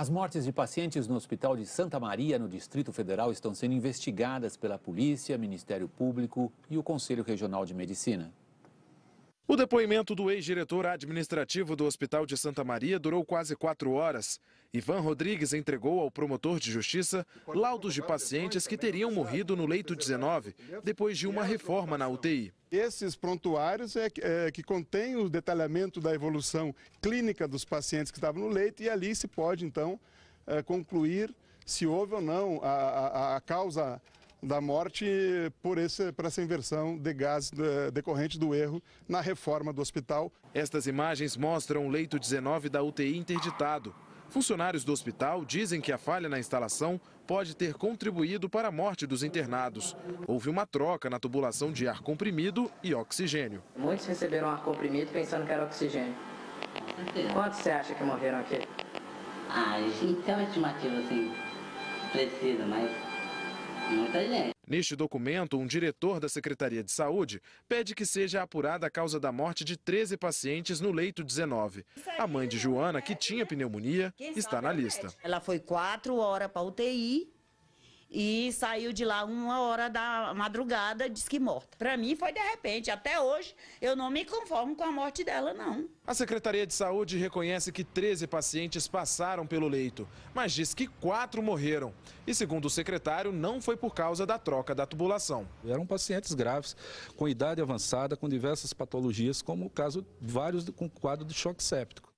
As mortes de pacientes no Hospital de Santa Maria, no Distrito Federal, estão sendo investigadas pela Polícia, Ministério Público e o Conselho Regional de Medicina. O depoimento do ex-diretor administrativo do Hospital de Santa Maria durou quase quatro horas. Ivan Rodrigues entregou ao promotor de justiça laudos de pacientes que teriam morrido no leito 19, depois de uma reforma na UTI. Esses prontuários é, é que contém o detalhamento da evolução clínica dos pacientes que estavam no leito e ali se pode, então, é, concluir se houve ou não a, a, a causa da morte por, esse, por essa inversão de gás decorrente do erro na reforma do hospital. Estas imagens mostram o leito 19 da UTI interditado. Funcionários do hospital dizem que a falha na instalação pode ter contribuído para a morte dos internados. Houve uma troca na tubulação de ar comprimido e oxigênio. Muitos receberam ar comprimido pensando que era oxigênio. Quantos você acha que morreram aqui? Ah, então é estimativa assim, precisa, mas Muita gente. Neste documento, um diretor da Secretaria de Saúde pede que seja apurada a causa da morte de 13 pacientes no leito 19. A mãe de Joana, que tinha pneumonia, está na lista. Ela foi quatro horas para UTI e saiu de lá uma hora da madrugada, diz que morta. Para mim foi de repente, até hoje eu não me conformo com a morte dela não. A Secretaria de Saúde reconhece que 13 pacientes passaram pelo leito, mas diz que quatro morreram. E segundo o secretário, não foi por causa da troca da tubulação. Eram pacientes graves, com idade avançada, com diversas patologias, como o caso vários com quadro de choque séptico.